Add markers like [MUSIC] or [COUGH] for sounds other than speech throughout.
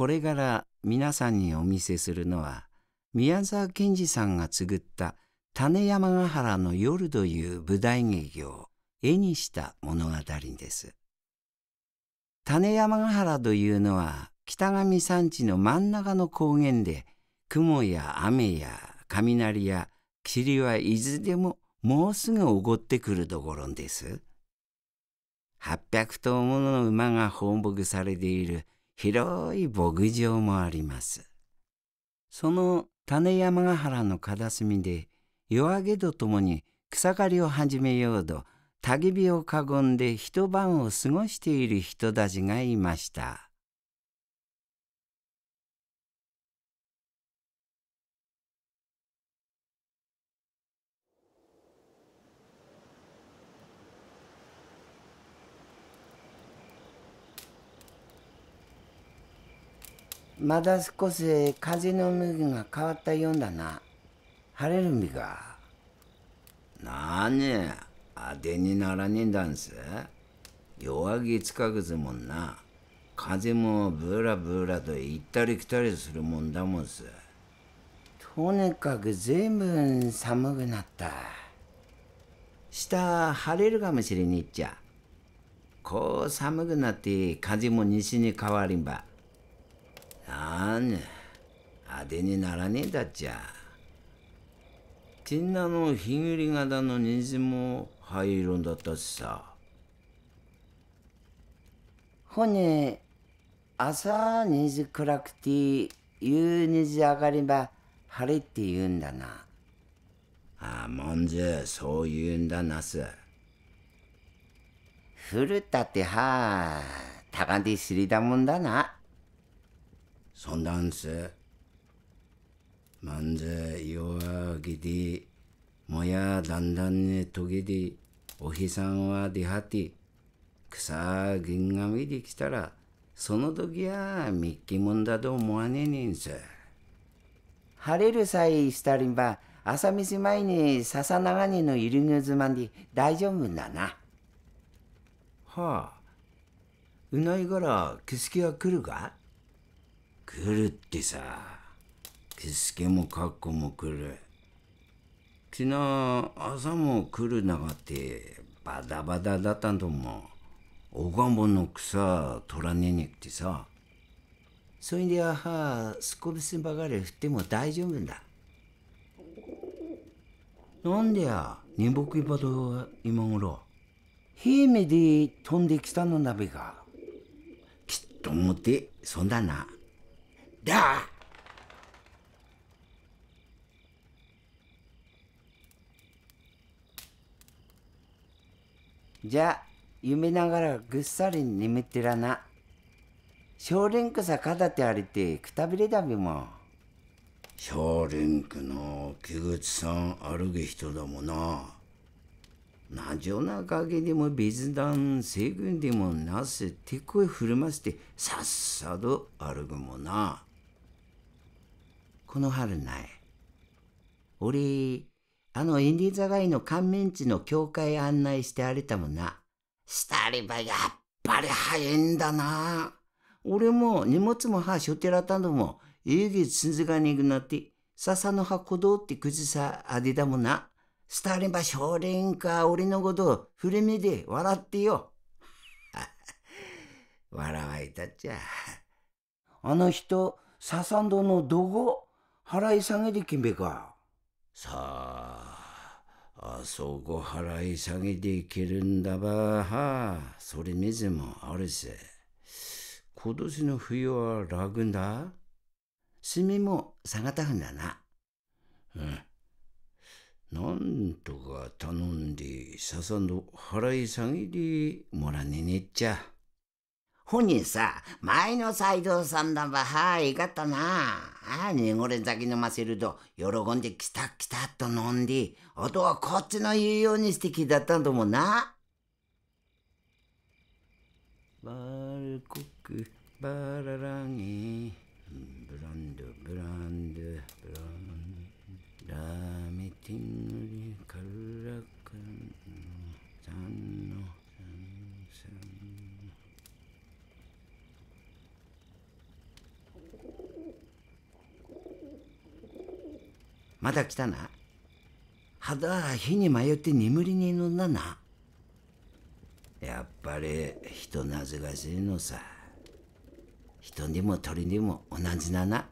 これから皆さんにお見せするのは宮沢賢治さんがつぐった「種山ヶ原の夜」という舞台劇を絵にした物語です。種山ヶ原というのは北上山地の真ん中の高原で雲や雨や雷や霧はいずれももうすぐ起こってくるところです。800頭もの馬が放牧されている広い牧場もあります。その種山ヶ原の片隅で夜明けとともに草刈りを始めようと焚き火を囲んで一晩を過ごしている人たちがいました。まだ少し風の向きが変わったようだな。晴れるみか。なあね当てにならねえんだんす。弱気つかぐずもんな。風もブラブラと行ったり来たりするもんだもんす。とにかく随分ぶん寒くなった。下晴れるかもしれねえっちゃ。こう寒くなって風も西に変わりんば。なんあてにならねえだっちゃちんなの日暮り型の虹も灰色だったしさほね朝虹暗くて夕虹上がれば晴れって言うんだなああもんじゅそう言うんだなす古ったってはあたかで知りだもんだな sondanse, manze i だん gidi, moya dandanne togidi, お日さんはで、はて、草銀が見てきたら、その時はみっきもんだと思わねえねんす。晴れる際したりば、朝飯前に笹長にのゆるぐずまんで大丈夫だな。はあ、うないから景色は来るか来るってさ。キスケもカッコも来る。昨日、朝も来るながって、バダバダだったんと思う。おがんぼの草取らねえにくてさ。そいであは、ぶせばかり振っても大丈夫だ。なんでや、寝ぼいばと今頃。めで飛んできたのなべが。きっと思って、そんだな。だじゃ夢ながらぐっさり眠ってらな少林区さだ手歩いてくたびれだべも少林区の木口さん歩げ人だもななじょな陰でも別段西軍でもなすてこい振るましてさっさと歩くもな。この春ない。俺、あのインディーザガイの乾面地の教会案内してあれたもんな。スタリバやっぱり早いんだな。俺も荷物もはしょてらたのも、ゆぎつずがにぐなって、笹の葉こどってくじさあでだもな。スタリバ少林か俺のこと触れ目で笑ってよ。[LAUGHS] 笑わいたっちゃ。あの人、笹んどのどご。払い下げできんべか。さあ、あそこ払い下げできるんだば、はあ、それ水もあるせ。今年の冬は楽だ。炭も下がったんだな。うん。なんとか頼んで、ささんと払い下げでもらねねっちゃ。本人さ、前の斎藤さんだば、はい、かったな。ああ、濁れ酒飲ませると、喜んできたきたっと飲んで、音はこっちの言うようにしてきだったんだもな。バルコク、バララギ、ブランド、ブランド、ブランド、ラメティングリ、カルラまた来たな肌は火に迷って眠りに飲んだなやっぱり人なぜがせえのさ人にも鳥にも同じだな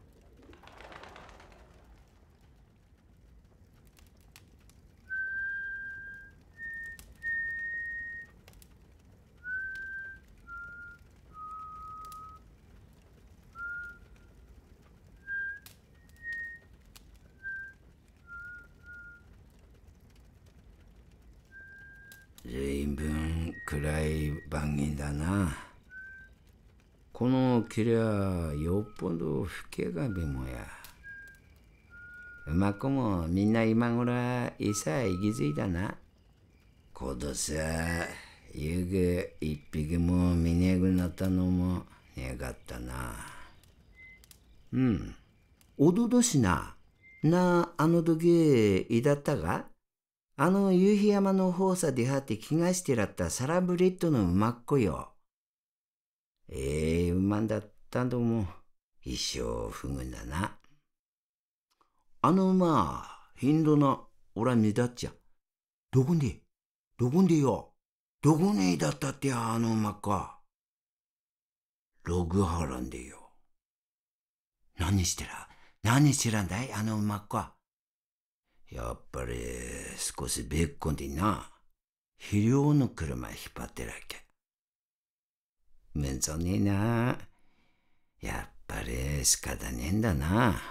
きりゃよっぽど老け神もや。まこもみんな今頃いさえ息づいだな。今年はゆぐ一匹も見ねぐなったのも願ったな。うん。おどどしな。なあ、あの時、いだったがあの夕日山の方さではって気がしてらったサラブレッドの馬っ子よ。ええー、馬だったども、一生不遇だな。あの馬、頻度な、おら目立っちゃ。どこにどこによどこにだったってあの馬か。ログハランでよ。何してら、何してらんだいあの馬か。やっぱり、少しべっこんでな。肥料の車引っ張ってらっけ。むぞねえな。やっぱり仕方ねえんだな。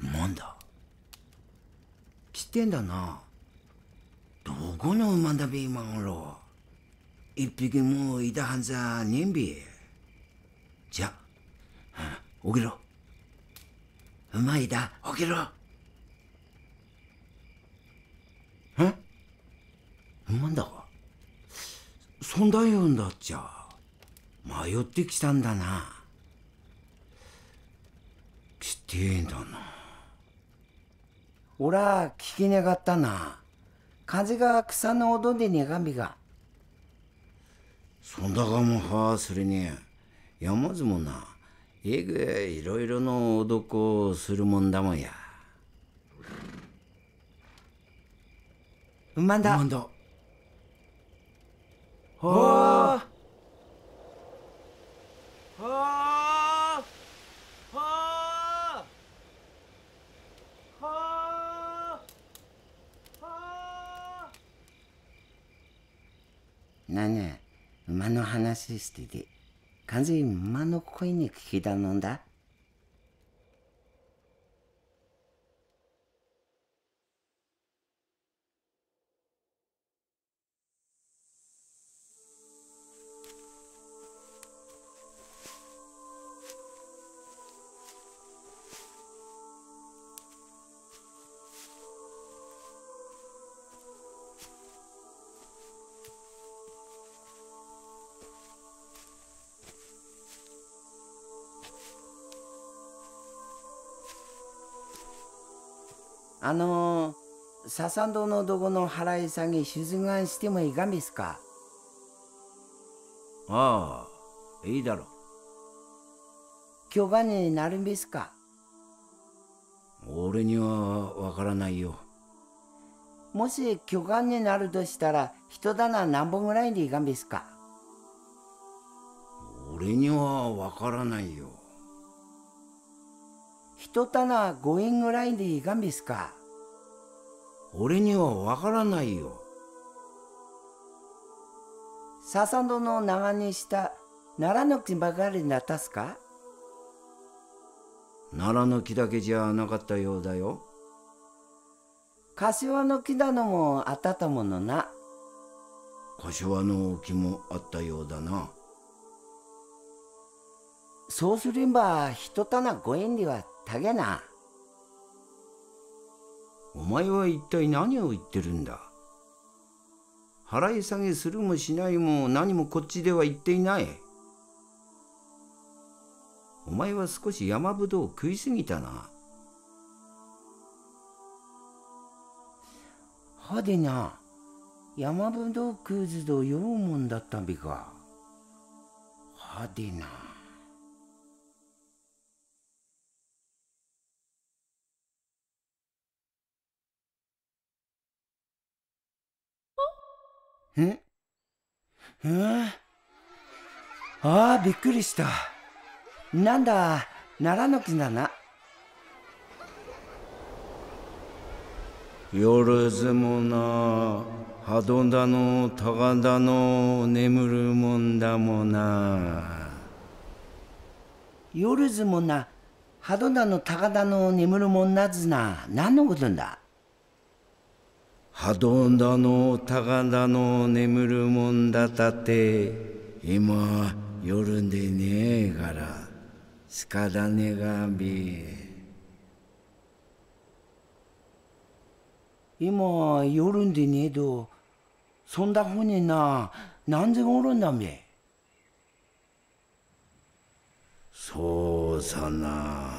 なんだ来てんだな。この馬だべマンロ一匹もいたはずねんびじゃ起きろうまいだ起きろえ馬んだかそんだよんだっちゃ迷ってきたんだな来てえんだなおら聞きなかったな風が草の音で苦みがそんだかもはそれにやまずもなえぐいろいろの男をするもんだもんやうんまんだうお。まんだはあはあ何馬の話してて完全に馬の声に聞き頼のんだあのー、笹戸のどこの払い下げ出願してもいかんですかああ、いいだろう。許可になるんですか俺にはわからないよ。もし巨漢になるとしたら人棚何本ぐらいでいかんですか俺にはわからないよ。一棚5円ぐらいでいかんべすか。俺にはわからないよ。笹戸の長にした奈良の木ばかりなたすか奈良の木だけじゃなかったようだよ。柏の木だのもあったたものな。柏の木もあったようだな。そうすれば一棚5円ではたげな。お前は一体何を言ってるんだ払い下げするもしないも何もこっちでは言っていない。お前は少し山ぶどうを食いすぎたな。はでな、山ぶどう食うずどようもんだったびか。はでな。んえああ、びっくりした。なんだ、奈良の木だな。夜相もな、はどだの、たがだの、眠るもんだもな。夜相もな、はどだの、たがだの、眠るもんなずな、何のことんだ波動だの高だの眠るもんだたて今夜でねえからすかだねがび今夜でねえどそんだふうにな何でおるんだめそうさな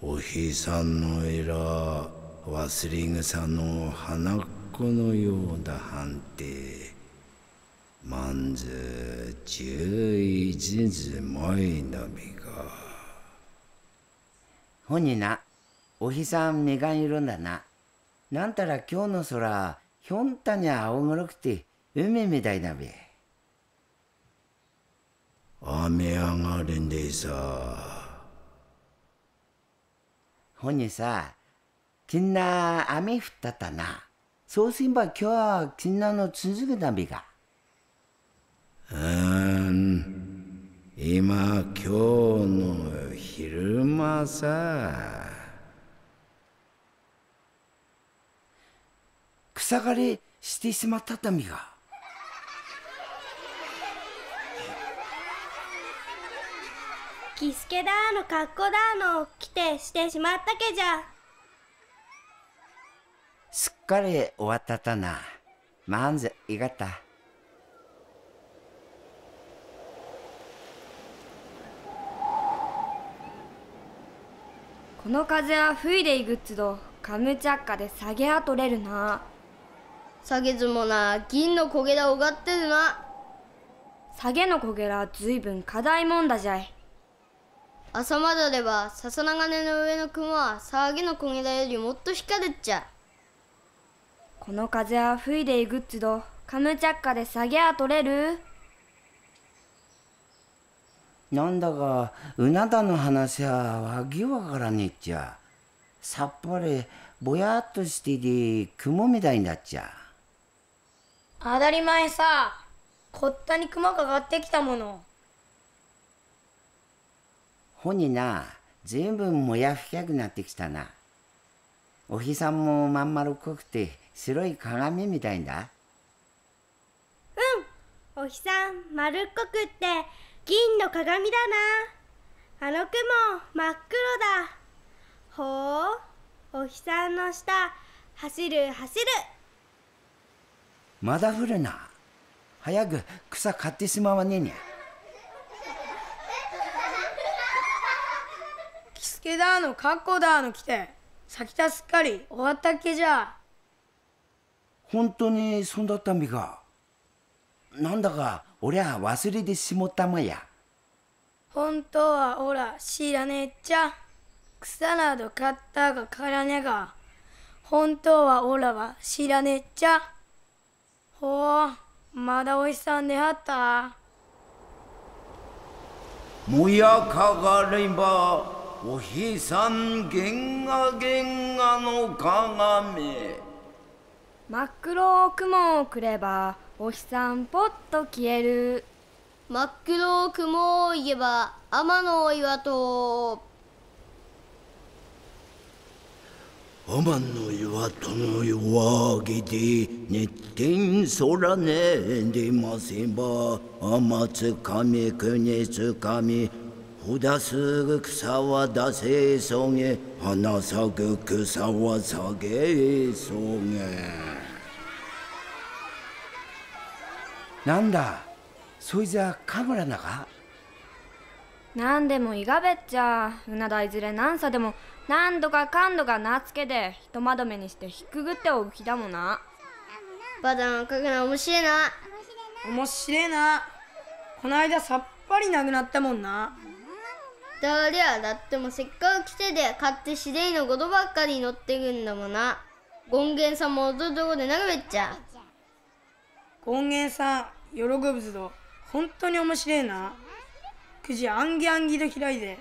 お日さんのえら忘れ草の花っ子のようだ判定まんず十一ずもいのみがほになお日さんがいるんだななんたら今日の空ひょんたに青黒くて海みたいだべ雨上がるんでさほにさ진나암이붙었다나소신바교학진나노진주그담비가음이마교노히르마사草刈りしてしまったダが。キスケだの格好だの来てしてしまったけじゃ。すっかり終わったたな。満足いがった。この風は吹いでいぐっつど、カムチャッカで下げは取れるな。下げずもな、銀の焦げだおがってるな。下げの焦げらずいぶん課題もんだじゃい。朝まだれば笹長根の上の雲は騒げの焦げだよりもっと光るっちゃ。この風は吹いでいぐっつどカムチャッカで下げは取れるなんだかうなだの話はわぎわからねえっちゃさっぱりぼやっとしてて雲みたいになっちゃ当たり前さこったに雲かかってきたものほにな全部ぶもやふきゃくなってきたなお日さんもまん丸っこくて白い鏡みたいんだうんお日さん丸っこくって銀の鏡だなあの雲真っ黒だほうお日さんの下走る走るまだ降るな早く草刈ってしまわねえにゃ [LAUGHS] キスケだのカッコだの来て先たすっかり終わったっけじゃ本当にそんだったみかなんだか俺は忘れてしもったまや本当はおら知らねえっちゃ草など買ったがからねが本当はおらは知らねえっちゃほうまだおいさんであったもやかがればおひさんげんがげんがの鏡真っ黒雲をくればお日さんぽっと消える真っ黒雲を言えば天の岩と天の岩との弱気で熱天空ねでませば天つかみ国つかみほすぐ草は出せそげ花咲く草は下げそげなんだそいつはカムラなか何でもいがべっちゃうなだいずれ何さでも何度かかんどがなつけでひとまどめにしてひっくぐっておきだもなバタのかくのもしれなおもしれなこないださっぱりなくなったもんなたりゃだってもせっかく来てで勝手しでいのことばっかり乗ってくんだもんな権現さんも踊るとこで眺めっちゃ権現さん喜ぶぞど本当に面白いなくじあんぎあんぎと開いて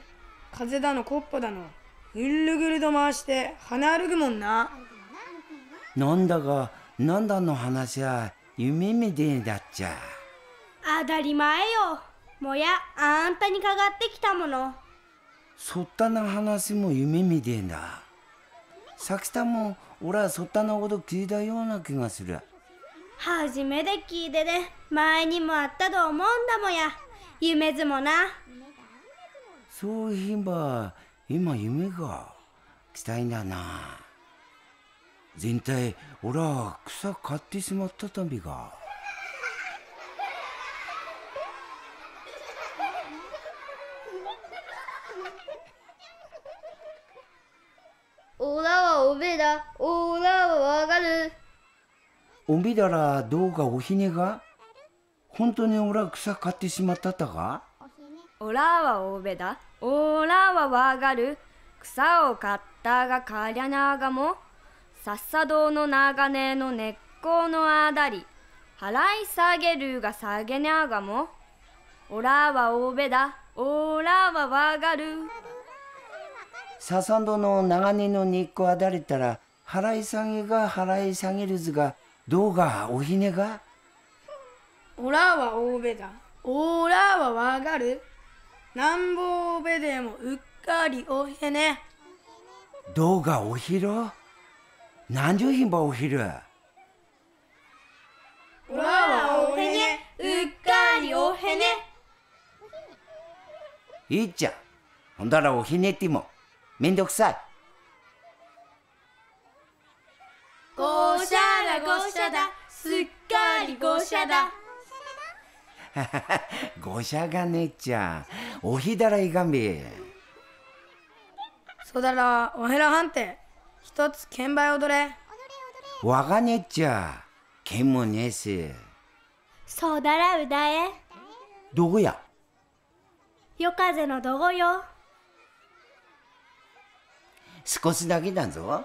風だのこっぽだのぐるぐると回して鼻歩くもんななんだかなんだの話は夢みでえだっちゃ当たり前よもやあんたにかかってきたものそったな話も夢みてえんだ。さきたも俺はそったなこと聞いたような気がする。初めて聞いてね、前にもあったと思うんだもや。夢図もな。そういえば、今夢が期待だな。全体、俺は草買ってしまったたびが。オーラはおべだオーラはわかるおびだらどうかおひねが本当にオラ草買ってしまったたがオラはおべだオラはわかる草を買ったがかりゃながもさっさどの長根の根っこのあだり払い下げるが下げながもオラはおべだオラはわかる。笹戸の長年の日光はだれたら払い下げが払い下げるずがどうがおひねがおらはおべだおらはわかるなんぼおべでもうっかりおへねどうがおひろ何十じゅうひんばおひるおらはおへねうっかりおへねいっちゃほんだらおひねってもめんどくさい。ごしゃらごしゃだ、すっかりごしゃだ。[LAUGHS] ごしゃがねちゃん、おひだらいがんべ。そだら、おへらはんて、一つ券売踊れ。わがねちゃ、剣もねえす。そだらうだえ。どこや。夜風のどこよ。少しだけだぞ。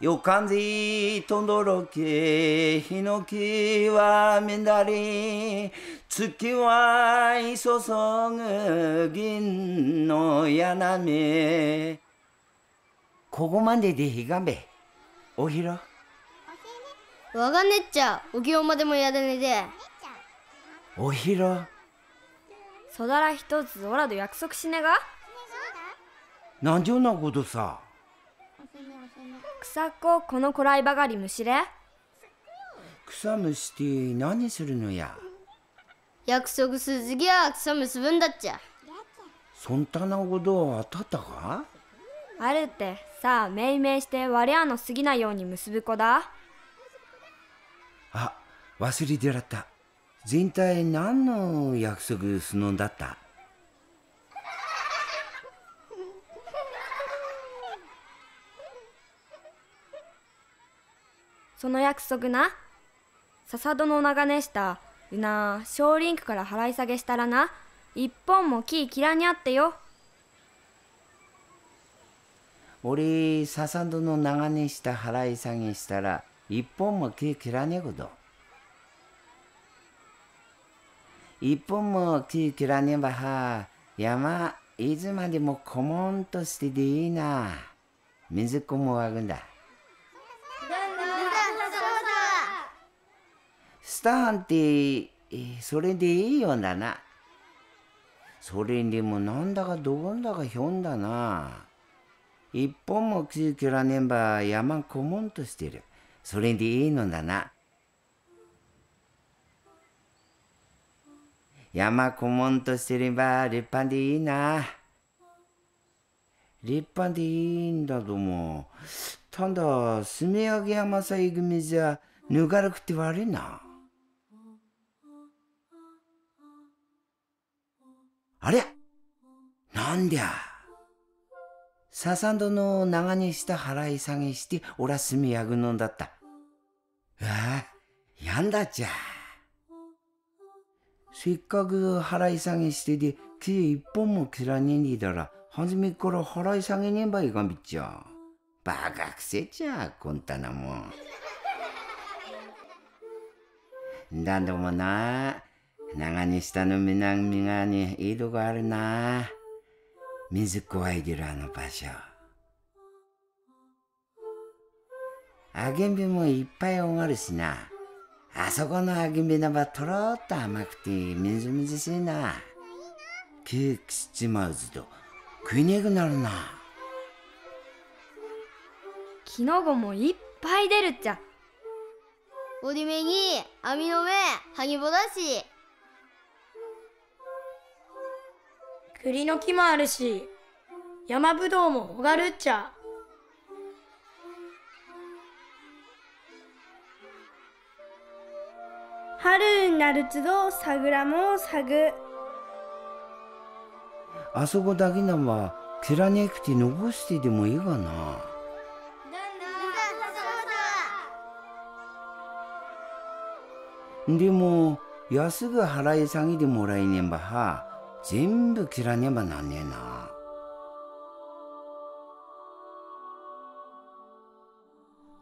よかん風とどろけ、ひのきはみだり、月はいそそぐ銀のやなめここまででひがめおひろ。わがねっちゃ、おぎょうまでもやだねで。おひろ。そだら一つおらと約束しねが。何んじゃなことさ草子このこらいばかりむしれ草むして何するのや約束すずぎは草結ぶんだっちゃそんたなこと当たったかあるってさあ命名して我らのすぎないように結ぶ子だあ忘れてらった全体何の約束すのだったその約束な笹戸の長根下うな小リンクから払い下げしたらな一本も木切らにあってよ俺笹戸の長根下払い下げしたら一本も木切らねえこと一本も木切らねばは山いつまでもこもんとしてでいいな水っこも湧くんだスターンって、それでいいようだな。それにもなんだかどんだかひょんだな。一本もく切らねんば山こもんとしてる。それでいいのだな。山こもんとしてれば立派でいいな。立派でいいんだども。ただ、炭焼山さえ組じゃ、ぬがるくて悪いな。あゃなんでゃ笹どの長にした払い下げしておらすみやぐのんだった。ああ、やんだっちゃ。せっかく払い下げしてで、木一本も切らねえにだら、初めから払い下げねえばいかんびっちゃ。バカくせちゃ、こんたなもん。だんどもな。長根下の南側に井戸があるな。水怖いぎるあの場所。あげんびもいっぱいおがるしな。あそこのあげんびの場とろっと甘くてみずみずしいな。気くしちまうずと食いねくなるな。キノこもいっぱい出るっちゃ。おりめに網の上はぎ이だし栗の木もあるし、山ぶどうもほがるっちゃ。春になるつど桜も咲ぐ。あそこだけなま切らなくて残してでもいいがな。でも安ぐ払い下げてもらえねんばは。全部切らねばなんねえな。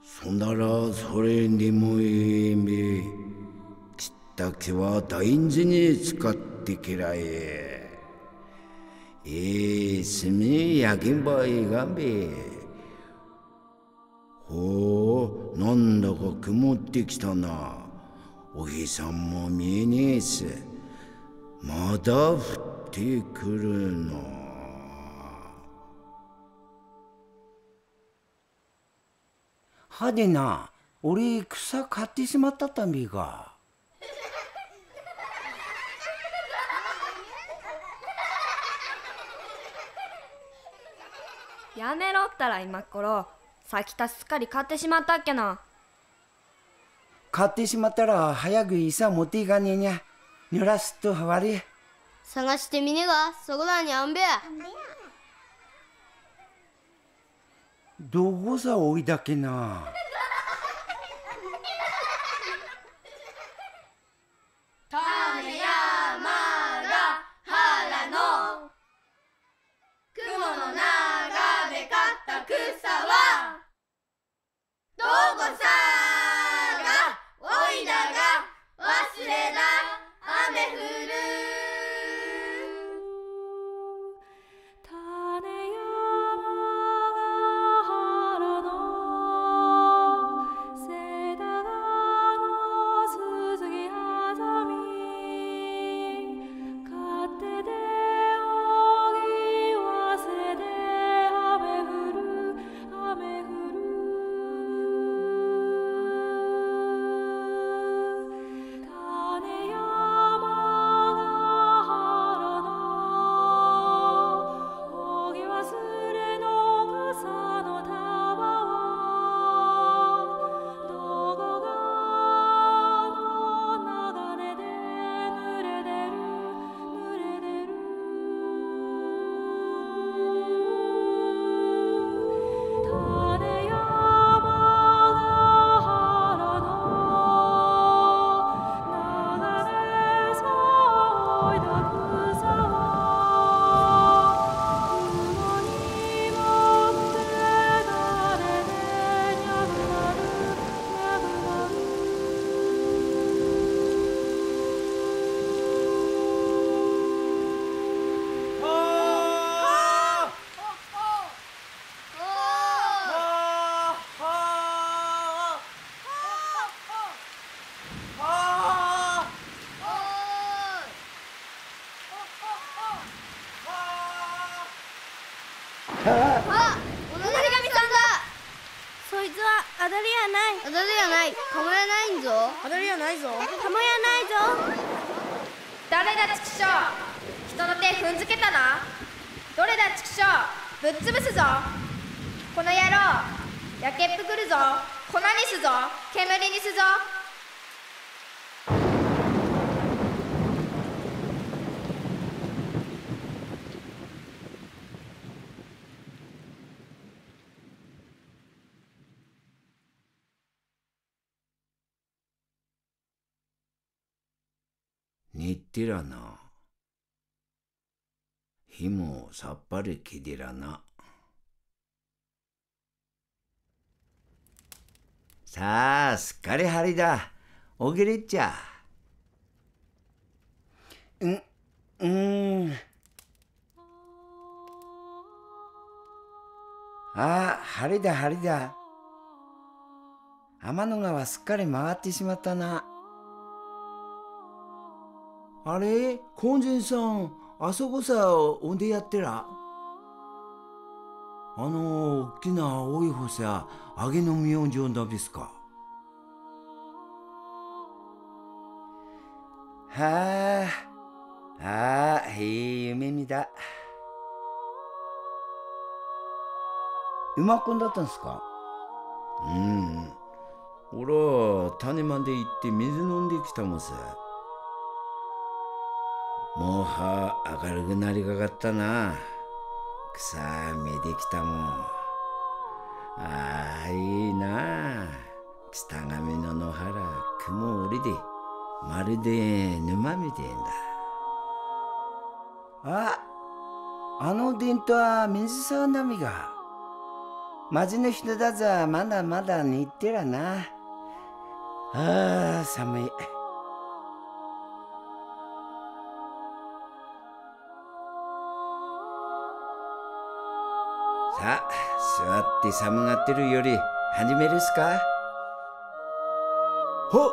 そんならそれにもいいみ切った木は大事に使ってきらえ。えいい炭焼けばいがべ。ほうなんだか曇ってきたな。お日さんも見えねえす。まだ降ってくるの。はでな、俺草買ってしまったたみが。やめろったら今頃先たすっかり買ってしまったっけな買ってしまったら早く餌持っていかねえにゃ濡らすと悪い。探してみねがそこらにあんべやどこさおいだけなアドリアないぞたもやないぞ誰だ畜生人の手踏んづけたなどれだ畜生ぶっ潰すぞこの野郎やけっぷくるぞ粉にすぞ煙にすぞにってらな。火もさっぱりきでらな。さあ、すっかり張りだ。おぎれっちゃ。うん、うん。ああ、晴れだ晴れだ。天の川すっかり回ってしまったな。あれ婚前さん、あそこさ、おんでやってら。あの、大きな青い星さ、あげのょんだべすか。はあ、ああ、いい夢見た。馬コンだったんすかうん。俺は種まで行って水飲んできたもんさ。もう歯明るくなりかかったな草めできたもんああいいな北上の野原雲降りでまるで沼みてえんだああの電灯は水沢波が町の人だざまだまだ寝てらなああ寒い。さあ、座って寒がってるより始めるすかほっ